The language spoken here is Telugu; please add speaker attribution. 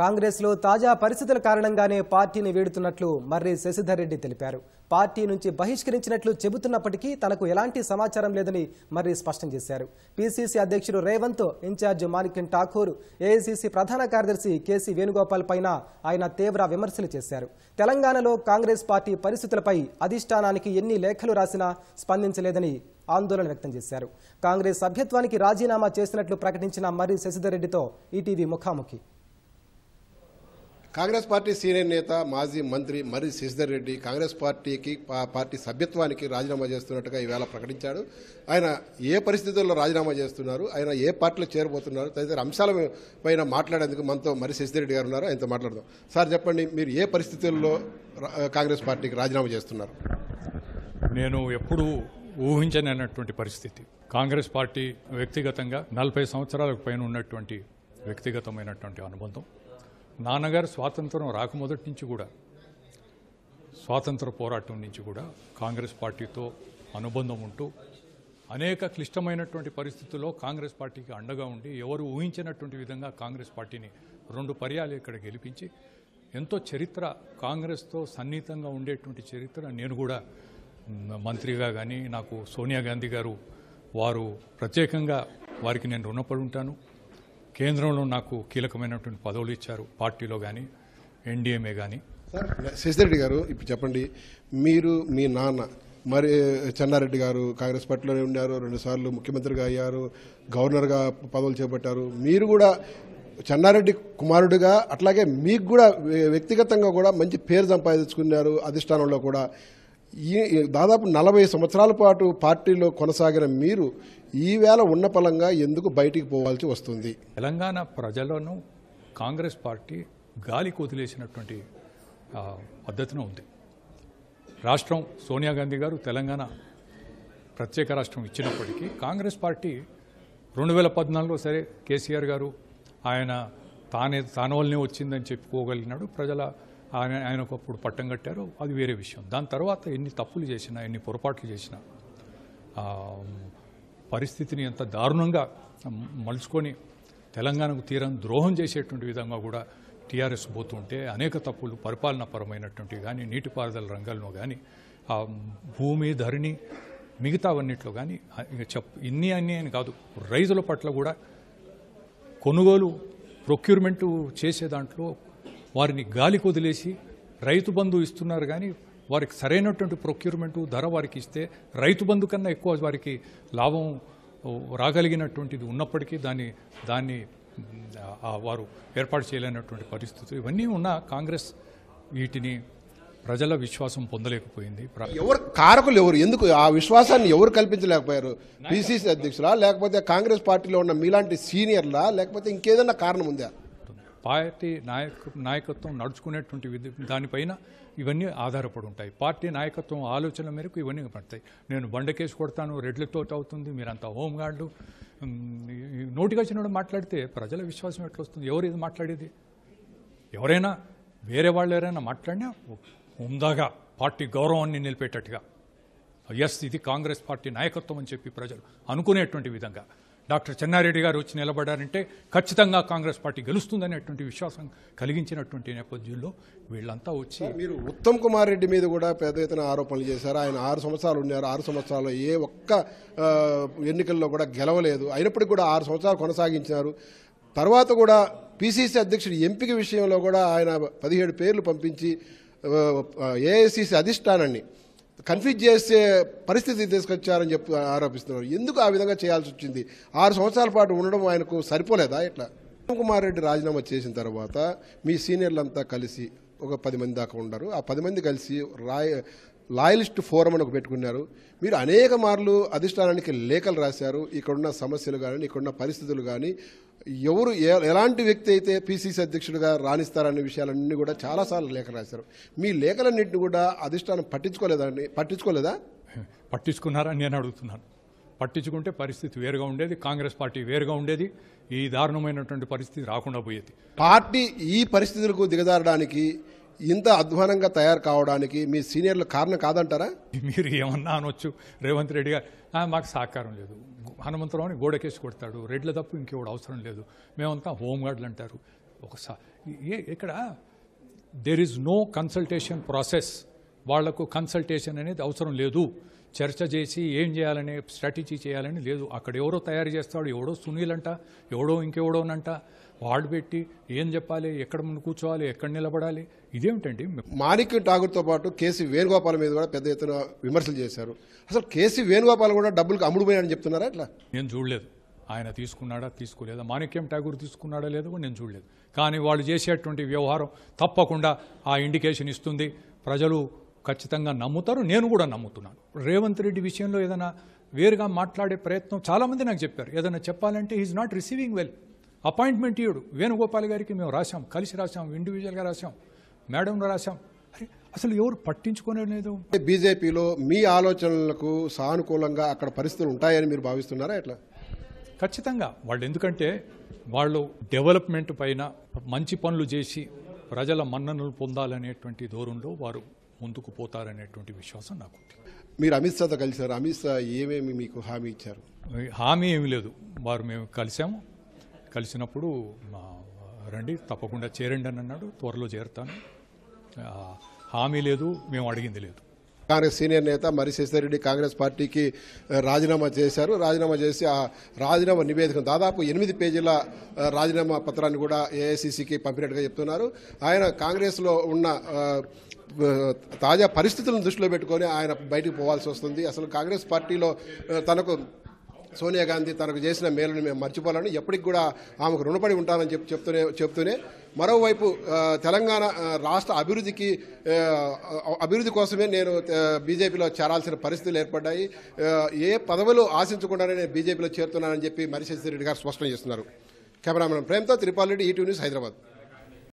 Speaker 1: కాంగ్రెస్లో తాజా పరిస్థితుల కారణంగానే పార్టీని వీడుతున్నట్లు మర్రి శశిధర్ రెడ్డి తెలిపారు పార్టీ నుంచి బహిష్కరించినట్లు చెబుతున్నప్పటికీ తనకు ఎలాంటి సమాచారం లేదని మర్రి స్పష్టం చేశారు పీసీసీ అధ్యక్షుడు రేవంత్ ఇన్ఛార్జ్ మాణిక్యం ఠాకూర్ ఏఐసీసీ ప్రధాన కార్యదర్శి కేసీ వేణుగోపాల్ పైన ఆయన తీవ్ర విమర్శలు చేశారు తెలంగాణలో కాంగ్రెస్ పార్టీ పరిస్థితులపై అధిష్టానానికి ఎన్ని లేఖలు రాసినా స్పందించలేదని ఆందోళన వ్యక్తం చేశారు కాంగ్రెస్ సభ్యత్వానికి రాజీనామా చేసినట్లు ప్రకటించిన మర్రి శశిధర్ రెడ్డితో ఈటీవీ ముఖాముఖి కాంగ్రెస్ పార్టీ సీనియర్ నేత మాజీ మంత్రి మర్రి శశిధర్ రెడ్డి కాంగ్రెస్ పార్టీకి పార్టీ సభ్యత్వానికి రాజీనామా చేస్తున్నట్టుగా ఈవేళ ప్రకటించాడు ఆయన ఏ పరిస్థితుల్లో రాజీనామా చేస్తున్నారు ఆయన ఏ పార్టీలో చేరబోతున్నారు తదితర అంశాల పైన మాట్లాడేందుకు మనతో మర్రి శశిధర్ రెడ్డి గారు ఉన్నారు ఆయనతో మాట్లాడదాం సార్ చెప్పండి మీరు ఏ పరిస్థితుల్లో కాంగ్రెస్ పార్టీకి రాజీనామా
Speaker 2: చేస్తున్నారు నేను ఎప్పుడూ ఊహించనటువంటి పరిస్థితి కాంగ్రెస్ పార్టీ వ్యక్తిగతంగా నలభై సంవత్సరాలకు పైన ఉన్నటువంటి వ్యక్తిగతమైనటువంటి అనుబంధం నాన్నగారు స్వాతంత్రం రాకమొదటి నుంచి కూడా స్వాతంత్ర పోరాటం నుంచి కూడా కాంగ్రెస్ పార్టీతో అనుబంధం ఉంటూ అనేక క్లిష్టమైనటువంటి పరిస్థితుల్లో కాంగ్రెస్ పార్టీకి అండగా ఉండి ఎవరు ఊహించినటువంటి విధంగా కాంగ్రెస్ పార్టీని రెండు పర్యాలు ఇక్కడ గెలిపించి ఎంతో చరిత్ర కాంగ్రెస్తో సన్నిహితంగా ఉండేటువంటి చరిత్ర నేను కూడా మంత్రిగా కానీ నాకు సోనియా గాంధీ గారు వారు ప్రత్యేకంగా వారికి నేను రుణపడి ఉంటాను కేంద్రంలో నాకు కీలకమైనటువంటి పదవులు ఇచ్చారు పార్టీలో కానీ ఎన్డీఎంఏ కానీ
Speaker 1: సార్ శశిరెడ్డి గారు ఇప్పుడు చెప్పండి మీరు మీ నాన్న మరి చెన్నారెడ్డి గారు కాంగ్రెస్ పార్టీలోనే ఉన్నారు రెండుసార్లు ముఖ్యమంత్రిగా అయ్యారు గవర్నర్గా పదవులు చేపట్టారు మీరు కూడా చెన్నారెడ్డి కుమారుడిగా అట్లాగే మీకు కూడా వ్యక్తిగతంగా కూడా మంచి పేరు సంపాదించుకున్నారు అధిష్టానంలో కూడా ఈ దాదాపు నలభై సంవత్సరాల పాటు పార్టీలో కొనసాగిన మీరు ఈవేళ ఉన్న పలంగా ఎందుకు బయటికి పోవాల్సి వస్తుంది
Speaker 2: తెలంగాణ ప్రజలను కాంగ్రెస్ పార్టీ గాలి కొదిలేసినటువంటి పద్ధతిన ఉంది రాష్ట్రం సోనియా గాంధీ గారు తెలంగాణ ప్రత్యేక రాష్ట్రం ఇచ్చినప్పటికీ కాంగ్రెస్ పార్టీ రెండు వేల పద్నాలుగులో సరే కేసీఆర్ గారు ఆయన తానే తాను వల్లనే వచ్చిందని చెప్పుకోగలిగినాడు ప్రజల ఆయన ఆయన ఒకప్పుడు పట్టం కట్టారు అది వేరే విషయం దాని తర్వాత ఎన్ని తప్పులు చేసినా ఎన్ని పొరపాట్లు చేసినా పరిస్థితిని ఎంత దారుణంగా మలుచుకొని తెలంగాణకు తీరం ద్రోహం చేసేటువంటి విధంగా కూడా టీఆర్ఎస్ పోతుంటే అనేక తప్పులు పరిపాలనాపరమైనటువంటి కానీ నీటిపారుదల రంగంలో కానీ భూమి ధరణి మిగతావన్నిట్లో కానీ చెప్ ఇన్ని అన్ని అని కాదు రైతుల పట్ల కూడా కొనుగోలు ప్రొక్యూర్మెంట్ చేసే దాంట్లో వారిని గాలికి వదిలేసి రైతు బంధు ఇస్తున్నారు కానీ వారికి సరైనటువంటి ప్రొక్యూర్మెంట్ ధర వారికి ఇస్తే రైతు బంధు కన్నా ఎక్కువ వారికి లాభం రాగలిగినటువంటిది ఉన్నప్పటికీ దాన్ని దాన్ని వారు ఏర్పాటు చేయలేనటువంటి పరిస్థితులు ఇవన్నీ ఉన్న కాంగ్రెస్ వీటిని ప్రజల విశ్వాసం పొందలేకపోయింది ఎవరు కారకులు ఎవరు ఎందుకు
Speaker 1: ఆ విశ్వాసాన్ని ఎవరు కల్పించలేకపోయారు పిసిసి అధ్యక్షులా లేకపోతే కాంగ్రెస్ పార్టీలో ఉన్న మీలాంటి సీనియర్లా లేకపోతే ఇంకేదైనా కారణం ఉందా
Speaker 2: పార్టీ నాయక నాయకత్వం నడుచుకునేటువంటి దానిపైన ఇవన్నీ ఆధారపడి ఉంటాయి పార్టీ నాయకత్వం ఆలోచన మేరకు ఇవన్నీ పడతాయి నేను బండ కేసు కొడతాను రెడ్లతో అవుతుంది మీరంతా హోంగార్డులు నోటిగా చిన్నప్పుడు మాట్లాడితే ప్రజల విశ్వాసం ఎట్లా వస్తుంది ఎవరు ఇది మాట్లాడేది ఎవరైనా వేరే వాళ్ళు ఎవరైనా మాట్లాడినా ఉందాగా పార్టీ గౌరవాన్ని నిలిపేటట్టుగా ఎస్ ఇది కాంగ్రెస్ పార్టీ నాయకత్వం అని చెప్పి ప్రజలు అనుకునేటువంటి విధంగా డాక్టర్ చెన్నారెడ్డి గారు వచ్చి నిలబడారంటే ఖచ్చితంగా కాంగ్రెస్ పార్టీ గెలుస్తుందనేటువంటి విశ్వాసం కలిగించినటువంటి నేపథ్యంలో వీళ్ళంతా
Speaker 1: వచ్చి మీరు ఉత్తమ్ కుమార్ రెడ్డి మీద కూడా పెద్ద ఎత్తున ఆరోపణలు చేశారు ఆయన ఆరు సంవత్సరాలు ఉన్నారు ఆరు సంవత్సరాలు ఏ ఒక్క ఎన్నికల్లో కూడా గెలవలేదు అయినప్పటికీ కూడా ఆరు సంవత్సరాలు కొనసాగించారు తర్వాత కూడా పిసిసి అధ్యక్షుడి ఎంపిక విషయంలో కూడా ఆయన పదిహేడు పేర్లు పంపించి ఏఐసిసి అధిష్టానాన్ని కన్ఫ్యూజ్ చేసే పరిస్థితి తీసుకొచ్చారని చెప్పి ఆరోపిస్తున్నారు ఎందుకు ఆ విధంగా చేయాల్సి వచ్చింది ఆరు సంవత్సరాల పాటు ఉండడం ఆయనకు సరిపోలేదా ఇట్లా కుమార్ రెడ్డి రాజీనామా చేసిన తర్వాత మీ సీనియర్లంతా కలిసి ఒక పది మంది దాకా ఉండరు ఆ పది మంది కలిసి రాయ లాయలిస్ట్ ఫోరం అని ఒక పెట్టుకున్నారు మీరు అనేక మార్లు అధిష్టానానికి లేఖలు రాశారు ఇక్కడున్న సమస్యలు కానీ ఇక్కడున్న పరిస్థితులు కానీ ఎవరు ఎలాంటి వ్యక్తి అయితే పీసీసీ అధ్యక్షుడిగా రాణిస్తారనే విషయాలన్నీ కూడా చాలాసార్లు లేఖ రాశారు మీ లేఖలన్నింటినీ కూడా అధిష్టానం పట్టించుకోలేదండి పట్టించుకోలేదా
Speaker 2: పట్టించుకున్నారని నేను అడుగుతున్నాను పట్టించుకుంటే పరిస్థితి వేరుగా ఉండేది కాంగ్రెస్ పార్టీ వేరుగా ఉండేది ఈ దారుణమైనటువంటి పరిస్థితి రాకుండా పోయేది పార్టీ
Speaker 1: ఈ పరిస్థితులకు దిగజారడానికి ఇంత అధ్వానంగా తయారు కావడానికి మీ సీనియర్లు కారణం కాదంటారా
Speaker 2: మీరు ఏమన్నా అనొచ్చు రేవంత్ రెడ్డి గారు మాకు సహకారం లేదు హనుమంతరావుని గోడకేసి కొడతాడు రెడ్ల తప్పు ఇంకెవడు అవసరం లేదు మేమంతా హోంగార్డులు అంటారు ఒకసారి ఇక్కడ there is no consultation process వాళ్లకు కన్సల్టేషన్ అనేది అవసరం లేదు చర్చ చేసి ఏం చేయాలనే స్ట్రాటజీ చేయాలని లేదు అక్కడ ఎవరో తయారు చేస్తాడు ఎవడో సునీల్ అంట ఎవడో ఇంకెవడోనంట వాడు పెట్టి ఏం చెప్పాలి ఎక్కడ ముందు కూర్చోవాలి ఎక్కడ నిలబడాలి ఇదేమిటండి
Speaker 1: మాణిక్య ఠాగూర్తో పాటు కేసీ వేణుగోపాల్ మీద కూడా పెద్ద ఎత్తున విమర్శలు చేశారు అసలు కేసీ వేణుగోపాల్ కూడా డబ్బులకు అమ్ముడుపోయాడని చెప్తున్నారా అట్లా
Speaker 2: నేను చూడలేదు ఆయన తీసుకున్నాడా తీసుకోలేదా మాణిక్యం ఠాగూర్ తీసుకున్నాడా లేదో నేను చూడలేదు కానీ వాళ్ళు చేసేటువంటి వ్యవహారం తప్పకుండా ఆ ఇండికేషన్ ఇస్తుంది ప్రజలు ఖచ్చితంగా నమ్ముతారు నేను కూడా నమ్ముతున్నాను రేవంత్ రెడ్డి విషయంలో ఏదైనా వేరుగా మాట్లాడే ప్రయత్నం చాలామంది నాకు చెప్పారు ఏదైనా చెప్పాలంటే is not receiving well appointment ఇయ్యడు వేణుగోపాల్ గారికి మేము రాసాం కలిసి రాసాం ఇండివిజువల్గా రాసాం మేడం రాసాం అరే అసలు ఎవరు పట్టించుకోనే లేదు
Speaker 1: బీజేపీలో మీ ఆలోచనలకు సానుకూలంగా అక్కడ పరిస్థితులు ఉంటాయని మీరు భావిస్తున్నారా ఎట్లా
Speaker 2: ఖచ్చితంగా వాళ్ళు ఎందుకంటే వాళ్ళు డెవలప్మెంట్ పైన మంచి పనులు చేసి ప్రజల మన్ననలు పొందాలనేటువంటి దూరంలో వారు ముందుకు పోతారనేటువంటి విశ్వాసం నాకు
Speaker 1: మీరు అమిత్ షాతో కలిశారు అమిత్ షా ఏమేమి మీకు హామీ ఇచ్చారు
Speaker 2: హామీ ఏమి లేదు వారు మేము కలిసాము కలిసినప్పుడు రండి తప్పకుండా చేరండి అని అన్నాడు త్వరలో చేరుతాను హామీ లేదు మేము అడిగింది లేదు
Speaker 1: కాంగ్రెస్ సీనియర్ నేత మరి శశిధర్రెడ్డి కాంగ్రెస్ పార్టీకి రాజీనామా చేశారు రాజీనామా చేసి ఆ రాజీనామా నివేదిక దాదాపు ఎనిమిది పేజీల రాజీనామా పత్రాన్ని కూడా ఏఐసిసికి పంపినట్టుగా చెప్తున్నారు ఆయన కాంగ్రెస్లో ఉన్న తాజా పరిస్థితులను దృష్టిలో పెట్టుకొని ఆయన బయటకు పోవాల్సి వస్తుంది అసలు కాంగ్రెస్ పార్టీలో తనకు సోనియా గాంధీ తనకు చేసిన మేలును మేము మర్చిపోవాలని ఎప్పటికి కూడా ఆమెకు రుణపడి ఉంటానని చెప్పి చెప్తూనే చెప్తూనే మరోవైపు తెలంగాణ రాష్ట్ర అభివృద్ధికి అభివృద్ధి కోసమే నేను బీజేపీలో చేరాల్సిన పరిస్థితులు ఏర్పడ్డాయి ఏ పదవులు ఆశించకుండానే నేను బీజేపీలో చేరుతున్నానని చెప్పి మరిశేష్ రెడ్డి గారు స్పష్టం చేస్తున్నారు కెమెరామెన్ ప్రేమతో త్రిపాల్ రెడ్డి ఈటీవీ న్యూస్ హైదరాబాద్